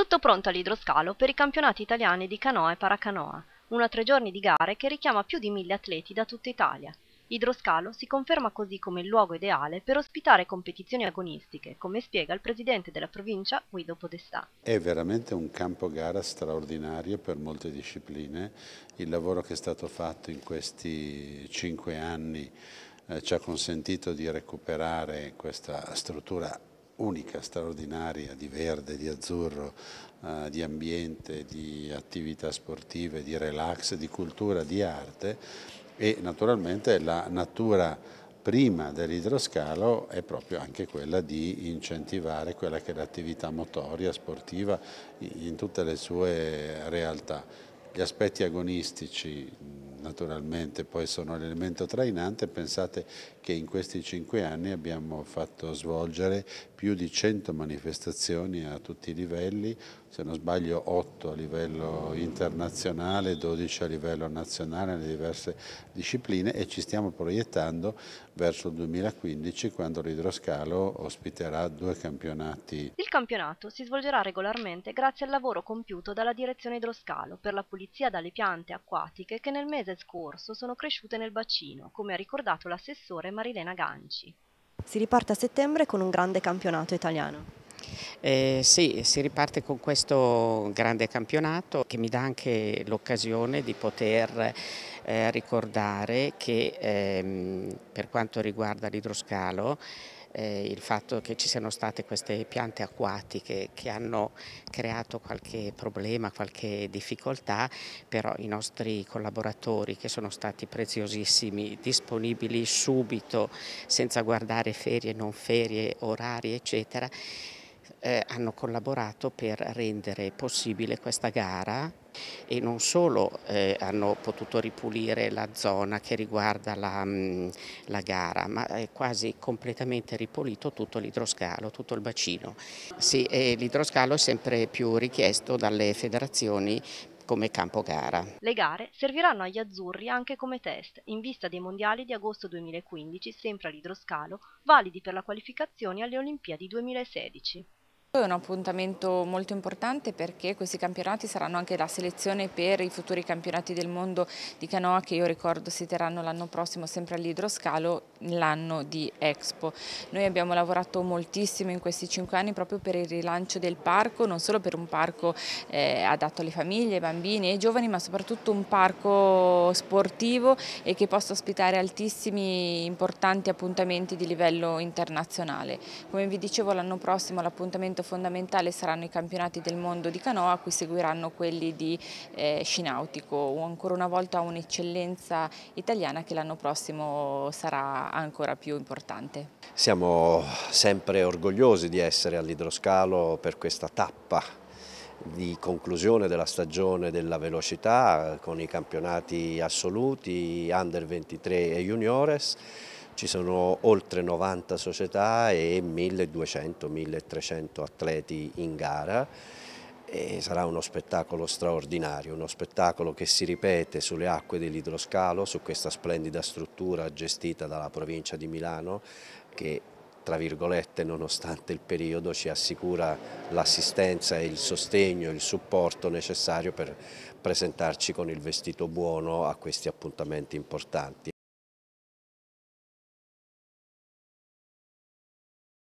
tutto pronto all'idroscalo per i campionati italiani di canoa e paracanoa, una tre giorni di gare che richiama più di mille atleti da tutta Italia. Idroscalo si conferma così come il luogo ideale per ospitare competizioni agonistiche, come spiega il presidente della provincia Guido Podestà. È veramente un campo gara straordinario per molte discipline. Il lavoro che è stato fatto in questi cinque anni eh, ci ha consentito di recuperare questa struttura unica, straordinaria, di verde, di azzurro, eh, di ambiente, di attività sportive, di relax, di cultura, di arte e naturalmente la natura prima dell'idroscalo è proprio anche quella di incentivare quella che è l'attività motoria, sportiva in tutte le sue realtà. Gli aspetti agonistici naturalmente poi sono l'elemento trainante, pensate che in questi cinque anni abbiamo fatto svolgere più di 100 manifestazioni a tutti i livelli, se non sbaglio 8 a livello internazionale, 12 a livello nazionale nelle diverse discipline e ci stiamo proiettando verso il 2015 quando l'idroscalo ospiterà due campionati. Il campionato si svolgerà regolarmente grazie al lavoro compiuto dalla direzione idroscalo per la pulizia dalle piante acquatiche che nel mese scorso sono cresciute nel bacino, come ha ricordato l'assessore Marilena Ganci. Si riparte a settembre con un grande campionato italiano. Eh, sì, si riparte con questo grande campionato che mi dà anche l'occasione di poter eh, ricordare che ehm, per quanto riguarda l'idroscalo eh, il fatto che ci siano state queste piante acquatiche che hanno creato qualche problema, qualche difficoltà, però i nostri collaboratori che sono stati preziosissimi, disponibili subito, senza guardare ferie, non ferie, orari, eccetera, eh, hanno collaborato per rendere possibile questa gara e non solo eh, hanno potuto ripulire la zona che riguarda la, mh, mm, la, gara, ma è quasi completamente ripulito tutto l'idroscalo, tutto il bacino. Sì, l'idroscalo è sempre più richiesto dalle federazioni come campo gara. Le gare serviranno agli azzurri anche come test, in vista dei mondiali di agosto 2015, sempre all'idroscalo, validi per la qualificazione alle Olimpiadi 2016. È un appuntamento molto importante perché questi campionati saranno anche la selezione per i futuri campionati del mondo di canoa che io ricordo si terranno l'anno prossimo sempre all'idroscalo, l'anno di Expo. Noi abbiamo lavorato moltissimo in questi cinque anni proprio per il rilancio del parco, non solo per un parco eh, adatto alle famiglie, ai bambini e ai giovani, ma soprattutto un parco sportivo e che possa ospitare altissimi importanti appuntamenti di livello internazionale. Come vi dicevo l'anno prossimo l'appuntamento appuntamento fondamentale saranno i campionati del mondo di canoa a cui seguiranno quelli di eh, nautico, ancora una volta un'eccellenza italiana che l'anno prossimo sarà ancora più importante. Siamo sempre orgogliosi di essere all'idroscalo per questa tappa di conclusione della stagione della velocità con i campionati assoluti, Under 23 e Juniores ci sono oltre 90 società e 1200-1300 atleti in gara e sarà uno spettacolo straordinario, uno spettacolo che si ripete sulle acque dell'idroscalo, su questa splendida struttura gestita dalla provincia di Milano che tra virgolette nonostante il periodo ci assicura l'assistenza e il sostegno, il supporto necessario per presentarci con il vestito buono a questi appuntamenti importanti.